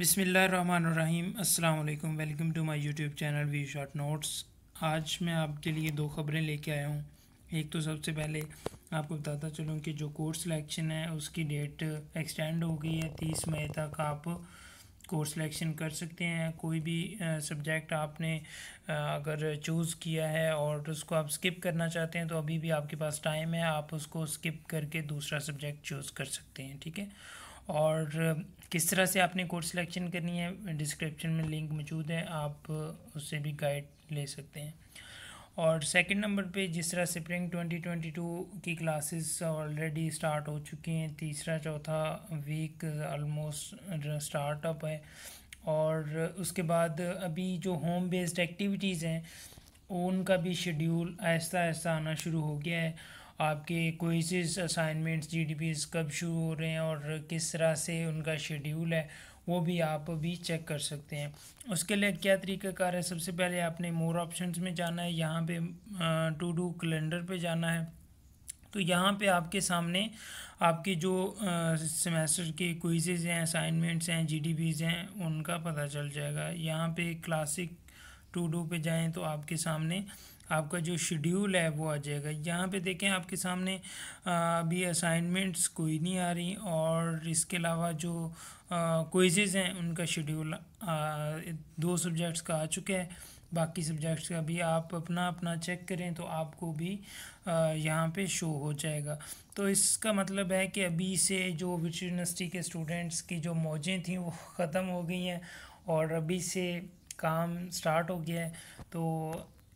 बिसमीम् अल्लाम welcome to my YouTube channel V short notes आज मैं आपके लिए दो खबरें लेके आया हूँ एक तो सबसे पहले आपको बताता चलूँ कि जो कोर्स सिलेक्शन है उसकी डेट एक्सटेंड हो गई है तीस मई तक आप कोर्स सिलेक्शन कर सकते हैं कोई भी सब्जेक्ट आपने अगर चूज़ किया है और उसको आप स्किप करना चाहते हैं तो अभी भी आपके पास टाइम है आप उसको स्किप करके दूसरा सब्जेक्ट चूज़ कर सकते हैं ठीक है और किस तरह से आपने कोर्स सिलेक्शन करनी है डिस्क्रिप्शन में लिंक मौजूद है आप उससे भी गाइड ले सकते हैं और सेकंड नंबर पे जिस तरह स्प्रिंग 2022 की क्लासेस ऑलरेडी स्टार्ट हो चुकी हैं तीसरा चौथा वीक ऑलमोस्ट स्टार्टअप है और उसके बाद अभी जो होम बेस्ड एक्टिविटीज़ हैं उनका भी शेड्यूल ऐसा ऐसा आना शुरू हो गया है आपके कोइसेस असाइनमेंट्स जीडीपीएस कब शुरू हो रहे हैं और किस तरह से उनका शेड्यूल है वो भी आप भी चेक कर सकते हैं उसके लिए क्या तरीक़ाकार है सबसे पहले आपने मोर ऑप्शंस में जाना है यहाँ पे टू डू कैलेंडर पे जाना है तो यहाँ पे आपके सामने आपके जो सेमेस्टर के क्विजेज़ हैं असाइनमेंट्स हैं पीज हैं उनका पता चल जाएगा यहाँ पे क्लासिक टू डू पे जाएँ तो आपके सामने आपका जो शेड्यूल है वो आ जाएगा यहाँ पे देखें आपके सामने अभी असाइनमेंट्स कोई नहीं आ रही और इसके अलावा जो कोइजेज़ हैं उनका शेड्यूल दो सब्जेक्ट्स का आ चुका है बाकी सब्जेक्ट्स का भी आप अपना अपना चेक करें तो आपको भी यहाँ पे शो हो जाएगा तो इसका मतलब है कि अभी से जो विच यूनिवर्सिटी के स्टूडेंट्स की जो मौजें थी वो ख़त्म हो गई हैं और अभी से काम स्टार्ट हो गया है तो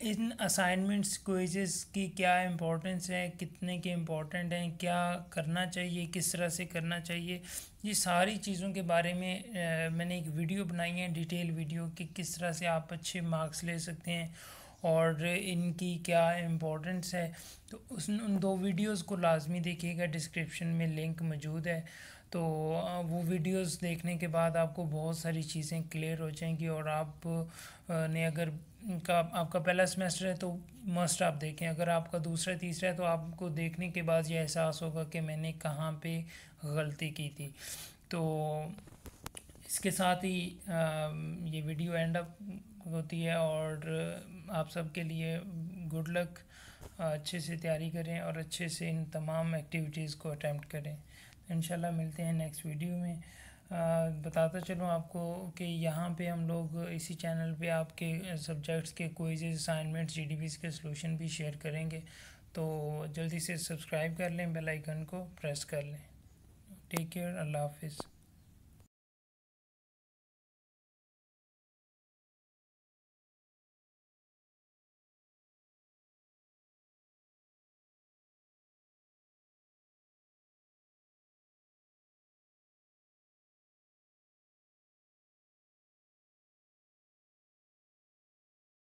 इन असाइनमेंट्स क्विजेस की क्या इम्पोर्टेंस है कितने के इम्पोर्टेंट हैं क्या करना चाहिए किस तरह से करना चाहिए ये सारी चीज़ों के बारे में आ, मैंने एक वीडियो बनाई है डिटेल वीडियो कि किस तरह से आप अच्छे मार्क्स ले सकते हैं और इनकी क्या इम्पोर्टेंस है तो उस उन दो वीडियोस को लाजमी देखिएगा डिस्क्रिप्शन में लिंक मौजूद है तो वो वीडियोस देखने के बाद आपको बहुत सारी चीज़ें क्लियर हो जाएंगी और आप ने अगर का आपका पहला सेमेस्टर है तो मस्ट आप देखें अगर आपका दूसरा तीसरा है तो आपको देखने के बाद ये एहसास होगा कि मैंने कहाँ पे गलती की थी तो इसके साथ ही ये वीडियो एंड अप होती है और आप सबके लिए गुड लक अच्छे से तैयारी करें और अच्छे से इन तमाम एक्टिविटीज़ को अटैम्प्ट करें इंशाल्लाह मिलते हैं नेक्स्ट वीडियो में आ, बताता चलूँ आपको कि यहाँ पे हम लोग इसी चैनल पे आपके सब्जेक्ट्स के कोइजेज असाइनमेंट्स जीडीपीस के सोल्यूशन भी शेयर करेंगे तो जल्दी से सब्सक्राइब कर लें बेलाइकन को प्रेस कर लें टेक केयर अल्लाह हाफिज़